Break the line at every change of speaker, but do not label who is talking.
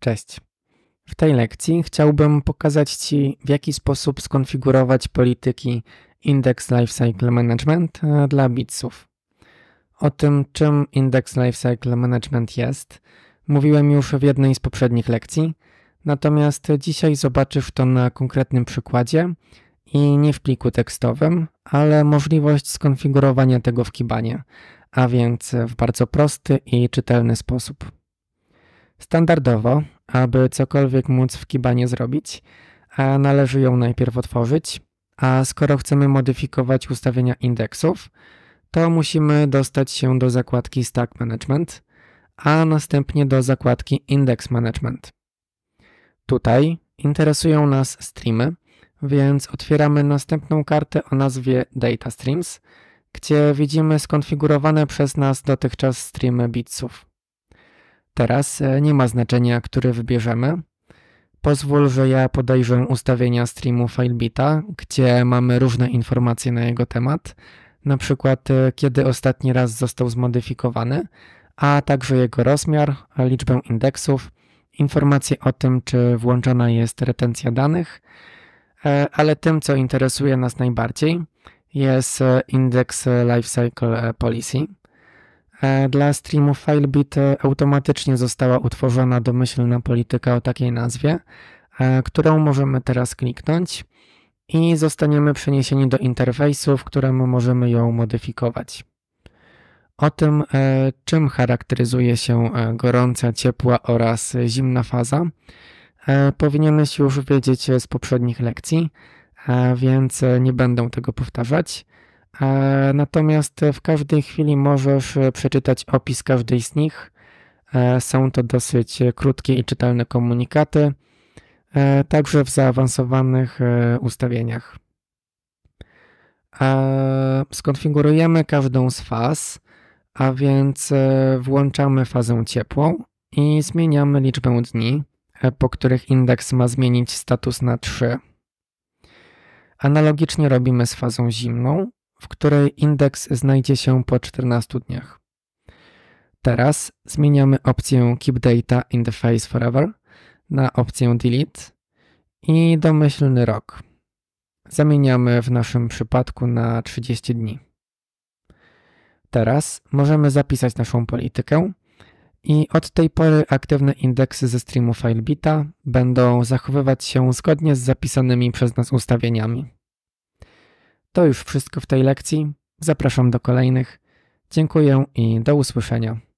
Cześć. W tej lekcji chciałbym pokazać Ci, w jaki sposób skonfigurować polityki Index Lifecycle Management e, dla Bitsów. O tym, czym Index Lifecycle Management jest, mówiłem już w jednej z poprzednich lekcji, natomiast dzisiaj zobaczysz to na konkretnym przykładzie i nie w pliku tekstowym, ale możliwość skonfigurowania tego w Kibanie, a więc w bardzo prosty i czytelny sposób. Standardowo, aby cokolwiek móc w Kibanie zrobić, należy ją najpierw otworzyć, a skoro chcemy modyfikować ustawienia indeksów, to musimy dostać się do zakładki Stack Management, a następnie do zakładki Index Management. Tutaj interesują nas streamy, więc otwieramy następną kartę o nazwie Data Streams, gdzie widzimy skonfigurowane przez nas dotychczas streamy bitsów. Teraz e, nie ma znaczenia, który wybierzemy. Pozwól, że ja podejrzę ustawienia streamu FileBita, gdzie mamy różne informacje na jego temat, na przykład e, kiedy ostatni raz został zmodyfikowany, a także jego rozmiar, liczbę indeksów, informacje o tym, czy włączona jest retencja danych, e, ale tym, co interesuje nas najbardziej, jest indeks Lifecycle Policy. E, dla streamu FileBit e, automatycznie została utworzona domyślna polityka o takiej nazwie, e, którą możemy teraz kliknąć i zostaniemy przeniesieni do interfejsu, w którym możemy ją modyfikować. O tym, czym charakteryzuje się gorąca, ciepła oraz zimna faza, powinieneś już wiedzieć z poprzednich lekcji, więc nie będę tego powtarzać. E, natomiast w każdej chwili możesz e, przeczytać opis każdej z nich. E, są to dosyć krótkie i czytelne komunikaty, także w zaawansowanych ustawieniach. Skonfigurujemy każdą z faz, a więc włączamy fazę ciepłą i zmieniamy liczbę dni, po których indeks ma zmienić status na 3. Analogicznie robimy z fazą zimną w której indeks znajdzie się po 14 dniach. Teraz zmieniamy opcję Keep Data in the Face Forever na opcję Delete i domyślny rok. Zamieniamy w naszym przypadku na 30 dni. Teraz możemy zapisać naszą politykę i od tej pory aktywne indeksy ze streamu FileBita będą zachowywać się zgodnie z zapisanymi przez nas ustawieniami. To już wszystko w tej lekcji. Zapraszam do kolejnych. Dziękuję i do usłyszenia.